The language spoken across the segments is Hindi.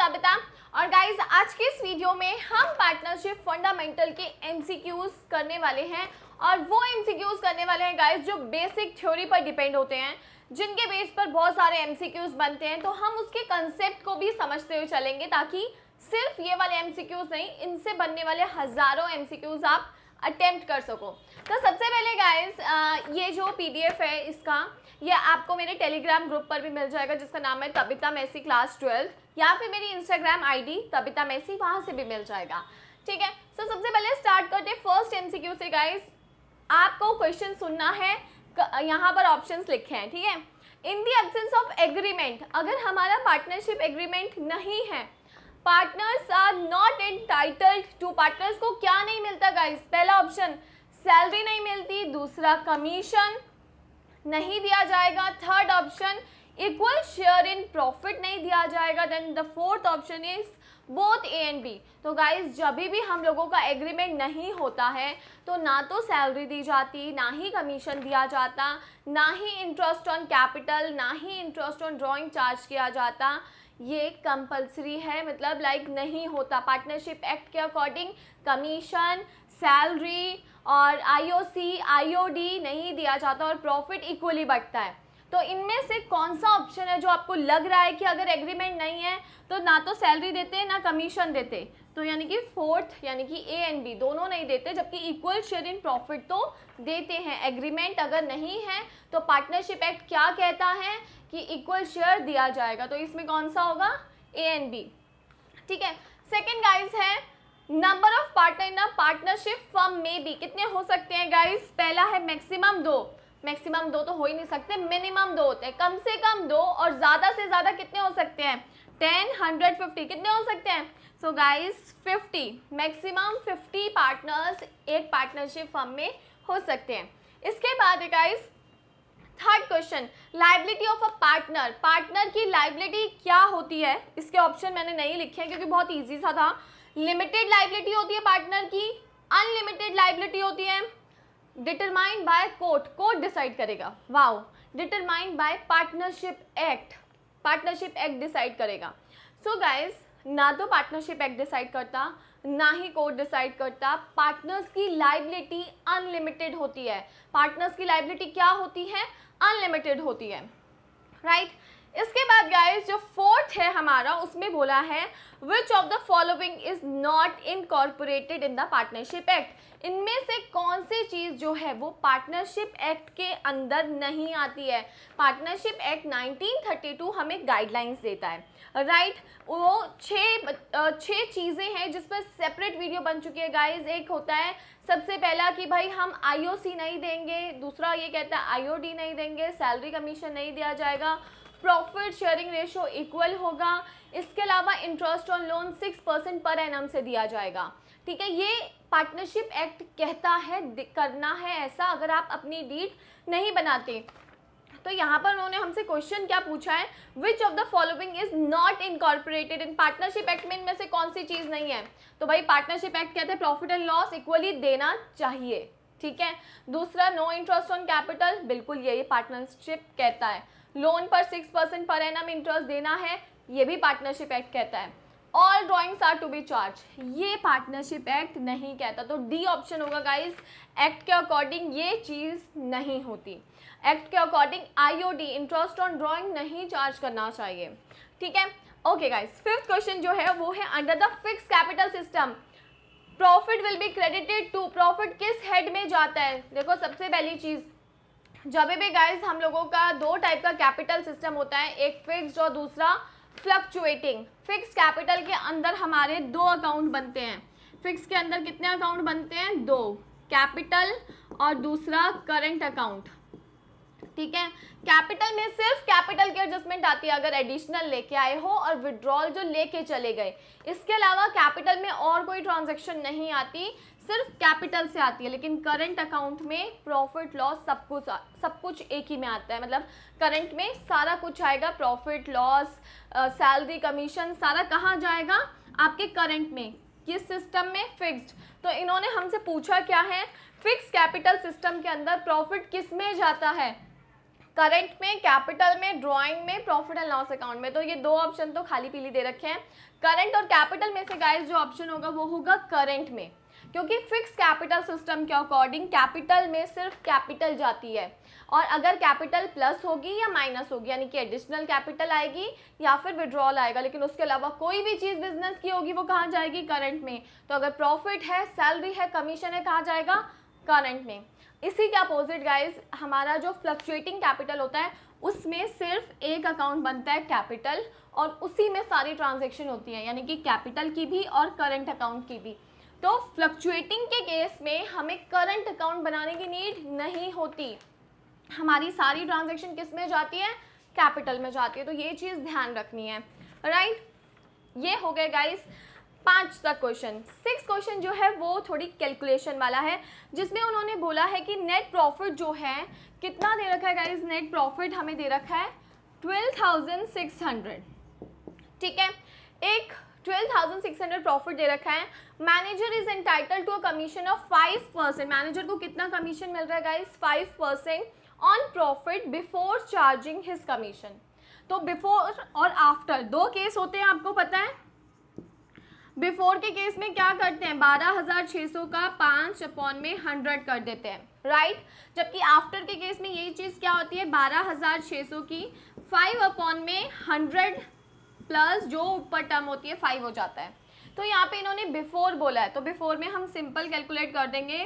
तबिता और गाइज आज के इस वीडियो में हम पार्टनरशिप फंडामेंटल के एमसीक्यूज करने वाले हैं और वो एमसीक्यूज करने वाले हैं गाइज जो बेसिक थ्योरी पर डिपेंड होते हैं जिनके बेस पर बहुत सारे एमसीक्यूज बनते हैं तो हम उसके कंसेप्ट को भी समझते हुए चलेंगे ताकि सिर्फ ये वाले एमसीक्यूज नहीं इनसे बनने वाले हज़ारों एमसीक्यूज आप अटेम्प्ट कर सको तो सबसे पहले गाइस ये जो पीडीएफ है इसका ये आपको मेरे टेलीग्राम ग्रुप पर भी मिल जाएगा जिसका नाम है तबिता मैसी क्लास ट्वेल्थ या फिर मेरी इंस्टाग्राम आईडी तबिता मैसी वहाँ से भी मिल जाएगा ठीक है सो so, सबसे पहले स्टार्ट करते फर्स्ट क्यू से गाइज आपको क्वेश्चन सुनना है यहाँ पर ऑप्शन लिखे हैं ठीक है in the absence of agreement अगर हमारा पार्टनरशिप एग्रीमेंट नहीं है partners are not in to partners को क्या नहीं मिलता गाइस पहला ऑप्शन सैलरी नहीं मिलती दूसरा कमीशन नहीं दिया जाएगा third option equal share in profit नहीं दिया जाएगा then the fourth option is both A and B तो गाइज जब भी हम लोगों का एग्रीमेंट नहीं होता है तो ना तो सैलरी दी जाती ना ही कमीशन दिया जाता ना ही इंटरेस्ट ऑन कैपिटल ना ही इंटरेस्ट ऑन ड्राइंग चार्ज किया जाता ये कंपलसरी है मतलब लाइक नहीं होता पार्टनरशिप एक्ट के अकॉर्डिंग कमीशन सैलरी और आईओसी आईओडी नहीं दिया जाता और प्रॉफिट इक्वली बढ़ता है तो इनमें से कौन सा ऑप्शन है जो आपको लग रहा है कि अगर एग्रीमेंट नहीं है तो ना तो सैलरी देते ना कमीशन देते तो यानी कि फोर्थ यानी कि ए एंड बी दोनों नहीं देते जबकि इक्वल शेयर इन प्रॉफिट तो देते हैं एग्रीमेंट अगर नहीं है तो पार्टनरशिप एक्ट क्या कहता है कि इक्वल शेयर दिया जाएगा तो इसमें कौन सा होगा ए एंड बी ठीक है सेकेंड गाइज है number of partner in partnership firm में भी कितने हो सकते हैं गाइज पहला है मैक्सिमम दो मैक्सिमम दो तो हो ही नहीं सकते मिनिमम दो होते हैं कम से कम दो और ज़्यादा से ज़्यादा कितने हो सकते हैं टेन हंड्रेड फिफ्टी कितने हो सकते हैं so guys fifty maximum fifty partners एक पार्टनरशिप फर्म में हो सकते हैं इसके बाद guys third question liability of a partner partner की लाइबिलिटी क्या होती है इसके ऑप्शन मैंने नहीं लिखे हैं क्योंकि बहुत ईजी सा था लिमिटेड लाइबिलिटी होती है पार्टनर की अनलिमिटेड लाइबिलिटी होती है determined by court court decide करेगा wow determined by partnership act partnership act decide करेगा सो so गाइज ना तो पार्टनरशिप एक्ट डिसाइड करता ना ही कोर्ट डिसाइड करता पार्टनर्स की लाइबिलिटी अनलिमिटेड होती है पार्टनर्स की लाइबिलिटी क्या होती है अनलिमिटेड होती है राइट right? इसके बाद गाइस जो फोर्थ है हमारा उसमें बोला है which of the following is not incorporated in the partnership act इनमें से कौन सी चीज़ जो है वो पार्टनरशिप एक्ट के अंदर नहीं आती है पार्टनरशिप एक्ट 1932 हमें गाइडलाइंस देता है राइट right? वो छः छः चीज़ें हैं जिस पर सेपरेट वीडियो बन चुकी है गाइस एक होता है सबसे पहला कि भाई हम आईओसी नहीं देंगे दूसरा ये कहता है आईओडी नहीं देंगे सैलरी कमीशन नहीं दिया जाएगा प्रॉफिट शेयरिंग रेशो इक्वल होगा इसके अलावा interest on loan six percent per annum से दिया जाएगा ठीक है ये पार्टनरशिप एक्ट कहता है करना है ऐसा अगर आप अपनी डीड नहीं बनाते तो यहाँ पर उन्होंने हमसे क्वेश्चन क्या पूछा है which of the following is not incorporated in partnership act में इनमें से कौन सी चीज़ नहीं है तो भाई पार्टनरशिप एक्ट कहते हैं प्रॉफिट एंड लॉस इक्वली देना चाहिए ठीक है दूसरा नो इंटरेस्ट ऑन कैपिटल बिल्कुल ये पार्टनरशिप कहता है लोन पर six percent per annum interest देना है ये भी पार्टनरशिप एक्ट कहता है all drawings are to be charge ये पार्टनरशिप एक्ट नहीं कहता तो डी ऑप्शन होगा गाइज एक्ट के अकॉर्डिंग ये चीज़ नहीं होती एक्ट के according IOD interest on drawing नहीं चार्ज करना चाहिए ठीक है ओके गाइज फिफ्थ क्वेश्चन जो है वो है under the fix capital system profit will be credited to profit किस हेड में जाता है देखो सबसे पहली चीज़ जब भी गाइज हम लोगों का दो टाइप का कैपिटल सिस्टम होता है एक फिक्स और दूसरा फ्लक्चुएटिंग फिक्स कैपिटल के अंदर हमारे दो अकाउंट बनते हैं फिक्स के अंदर कितने अकाउंट बनते हैं दो कैपिटल और दूसरा करंट अकाउंट ठीक है कैपिटल में सिर्फ कैपिटल की एडजस्टमेंट आती है अगर एडिशनल लेके आए हो और विड्रॉल जो लेके चले गए इसके अलावा कैपिटल में और कोई ट्रांजेक्शन नहीं आती सिर्फ कैपिटल से आती है लेकिन करंट अकाउंट में प्रॉफिट लॉस सब कुछ सब कुछ एक ही में आता है मतलब करंट में सारा कुछ आएगा प्रॉफिट लॉस सैलरी कमीशन सारा कहाँ जाएगा आपके करंट में किस सिस्टम में फिक्स्ड तो इन्होंने हमसे पूछा क्या है फिक्स कैपिटल सिस्टम के अंदर प्रॉफिट किस में जाता है करंट में कैपिटल में ड्राइंग में प्रॉफिट एंड लॉस अकाउंट में तो ये दो ऑप्शन तो खाली पीली दे रखे हैं करंट और कैपिटल में से गाइस जो ऑप्शन होगा वो होगा करंट में क्योंकि फिक्स कैपिटल सिस्टम के अकॉर्डिंग कैपिटल में सिर्फ कैपिटल जाती है और अगर कैपिटल प्लस होगी या माइनस होगी यानी कि एडिशनल कैपिटल आएगी या फिर विड्रॉल आएगा लेकिन उसके अलावा कोई भी चीज़ बिजनेस की होगी वो कहाँ जाएगी करंट में तो अगर प्रॉफिट है सैलरी है कमीशन है कहाँ जाएगा करंट में इसी के अपोजिट गाइज हमारा जो फ्लक्चुएटिंग कैपिटल होता है उसमें सिर्फ एक अकाउंट बनता है कैपिटल और उसी में सारी ट्रांजेक्शन होती है यानी कि कैपिटल की भी और करंट अकाउंट की भी तो फ्लक्चुएटिंग के केस में हमें करंट अकाउंट बनाने की नीड नहीं होती हमारी सारी ट्रांजेक्शन किस में जाती है कैपिटल में जाती है तो ये चीज़ ध्यान रखनी है राइट right? ये हो गए गाइस पाँच का क्वेश्चन सिक्स क्वेश्चन जो है वो थोड़ी कैलकुलेशन वाला है जिसमें उन्होंने बोला है कि नेट प्रॉफिट जो है कितना दे रखा है गाइज नेट प्रॉफिट हमें दे रखा है ट्वेल्व थाउजेंड सिक्स हंड्रेड ठीक है एक twelve thousand six hundred profit दे रखा है manager is entitle to a commission of five percent manager को कितना कमीशन मिल रहा है guys five percent on profit before charging his commission तो बिफोर और आफ्टर दो केस होते हैं आपको पता है बिफोर के केस में क्या करते हैं बारह हजार छः सौ का पाँच अपॉन में हंड्रेड कर देते हैं राइट जबकि आफ्टर के केस में यही चीज़ क्या होती है बारह हजार छः सौ की फाइव अपॉन में हंड्रेड प्लस जो ऊपर टर्म होती है फाइव हो जाता है तो यहाँ पे इन्होंने बिफोर बोला है तो बिफोर में हम सिंपल कैलकुलेट कर देंगे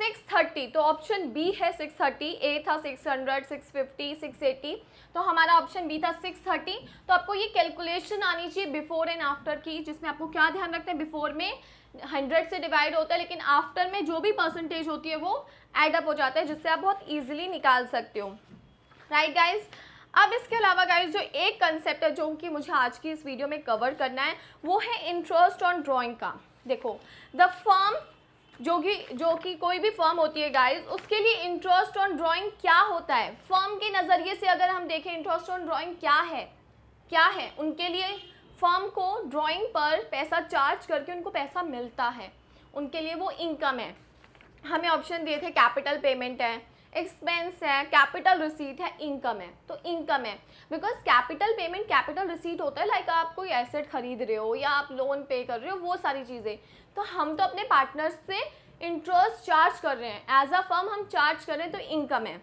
630 तो ऑप्शन बी है 630 ए था 600 650 680 तो हमारा ऑप्शन बी था 630 तो आपको ये कैलकुलेशन आनी चाहिए बिफोर एंड आफ्टर की जिसमें आपको क्या ध्यान रखते हैं बिफोर में 100 से डिवाइड होता है लेकिन आफ्टर में जो भी परसेंटेज होती है वो एडअप हो जाता है जिससे आप बहुत ईजिली निकाल सकते हो राइट गाइज़ अब इसके अलावा गाइज जो एक कंसेप्ट है जो कि मुझे आज की इस वीडियो में कवर करना है वो है इंटरेस्ट ऑन ड्रॉइंग का देखो द फॉर्म जो कि जो कि कोई भी फर्म होती है गाइस उसके लिए इंटरेस्ट ऑन ड्राइंग क्या होता है फर्म के नज़रिए से अगर हम देखें इंटरेस्ट ऑन ड्राइंग क्या है क्या है उनके लिए फर्म को ड्राइंग पर पैसा चार्ज करके उनको पैसा मिलता है उनके लिए वो इनकम है हमें ऑप्शन दिए थे कैपिटल पेमेंट है एक्सपेंस है कैपिटल रिसीट है इनकम है तो इनकम है because capital payment capital receipt होता है लाइक like आप कोई एसेट खरीद रहे हो या आप लोन पे कर रहे हो वो सारी चीज़ें तो हम तो अपने पार्टनर्स से इंटरेस्ट चार्ज कर रहे हैं एज अ फर्म हम चार्ज कर रहे हैं तो इनकम है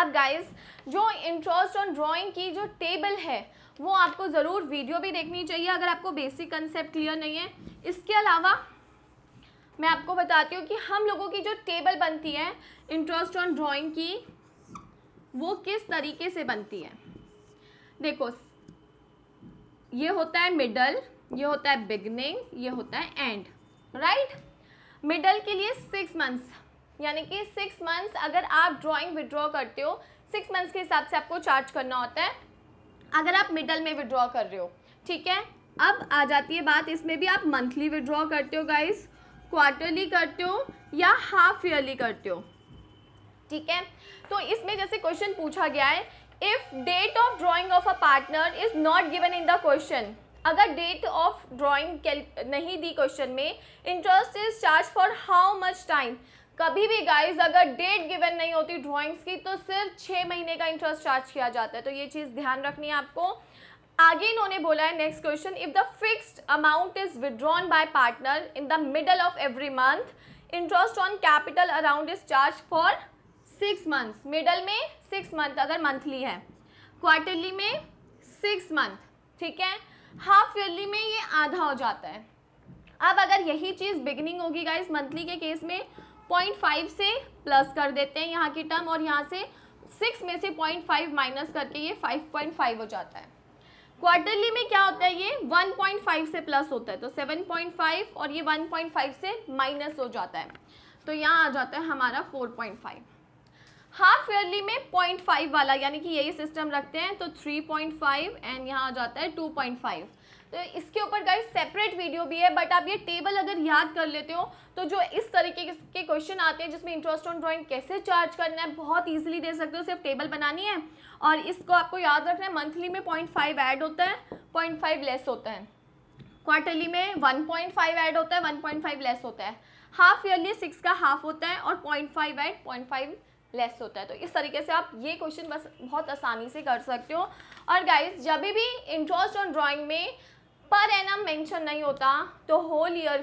अब गाइस जो इंटरेस्ट ऑन ड्राइंग की जो टेबल है वो आपको ज़रूर वीडियो भी देखनी चाहिए अगर आपको बेसिक कंसेप्ट क्लियर नहीं है इसके अलावा मैं आपको बताती हूँ कि हम लोगों की जो टेबल बनती है इंटरेस्ट ऑन ड्राइंग की वो किस तरीके से बनती है देखो ये होता है मिडल ये होता है बिगनिंग ये होता है एंड राइट मिडल के लिए सिक्स मंथ्स यानी कि सिक्स मंथ्स अगर आप ड्राइंग विड्रॉ करते हो सिक्स मंथ्स के हिसाब से आपको चार्ज करना होता है अगर आप मिडल में विड्रॉ कर रहे हो ठीक है अब आ जाती है बात इसमें भी आप मंथली विड्रॉ करते हो गाइज क्वार्टरली करते हो या हाफ ईयरली करते हो ठीक है तो इसमें जैसे क्वेश्चन पूछा गया है if date of drawing of a partner is not given in the question अगर डेट ऑफ ड्राइंग नहीं दी क्वेश्चन में interest is charge for how much time कभी भी गाइस अगर डेट गिवन नहीं होती ड्राइंग्स की तो सिर्फ छः महीने का इंटरेस्ट चार्ज किया जाता है तो ये चीज़ ध्यान रखनी है आपको आगे इन्होंने बोला है next question if the fixed amount is withdrawn by partner in the middle of every month interest on capital around is charge for six months middle में सिक्स मंथ अगर मंथली है क्वार्टरली में सिक्स मंथ ठीक है हाफ ईयरली में ये आधा हो जाता है अब अगर यही चीज़ बिगनिंग होगी गाइस मंथली के केस में पॉइंट फाइव से प्लस कर देते हैं यहाँ की टर्म और यहाँ से सिक्स में से पॉइंट फाइव माइनस करके ये फाइव पॉइंट फाइव हो जाता है क्वार्टरली में क्या होता है ये 1.5 से प्लस होता है तो 7.5 और ये 1.5 से माइनस हो जाता है तो यहाँ आ जाता है हमारा 4.5 हाफ ईयरली में 0.5 वाला यानी कि यही सिस्टम रखते हैं तो 3.5 एंड यहाँ आ जाता है 2.5 तो इसके ऊपर गाइस सेपरेट वीडियो भी है बट आप ये टेबल अगर याद कर लेते हो तो जो इस तरीके के क्वेश्चन आते हैं जिसमें इंटरेस्ट ऑन ड्राइंग कैसे चार्ज करना है बहुत ईजिली दे सकते हो सिर्फ टेबल बनानी है और इसको आपको याद रखना है मंथली में पॉइंट फाइव ऐड होता है पॉइंट फाइव लेस होता है क्वार्टरली में वन पॉइंट फाइव ऐड होता है वन पॉइंट फाइव लेस होता है हाफ ईयरली सिक्स का हाफ होता है और point five add point five less होता है तो इस तरीके से आप ये क्वेश्चन बस बहुत आसानी से कर सकते हो और गाइज जब भी इंटरेस्ट ऑन ड्राइंग में पर एनम मेंशन नहीं होता तो होल ईयर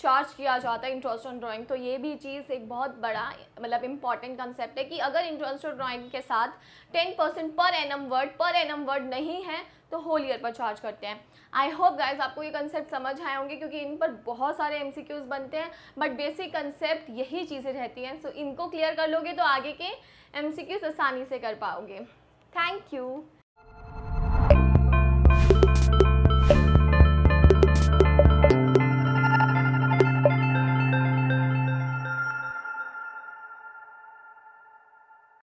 चार्ज किया जाता है ऑन ड्राइंग तो ये भी चीज़ एक बहुत बड़ा मतलब इंपॉर्टेंट कंसेप्ट है कि अगर ऑन ड्राइंग के साथ ten percent per annum word per annum word नहीं है तो होल ईयर पर चार्ज करते हैं आई होप गाइज आपको ये कंसेप्ट समझ आए होंगे क्योंकि इन पर बहुत सारे एम बनते हैं बट बेसिक कंसेप्ट यही चीज़ें रहती हैं सो इनको क्लियर कर लोगे तो आगे के एम आसानी से कर पाओगे थैंक यू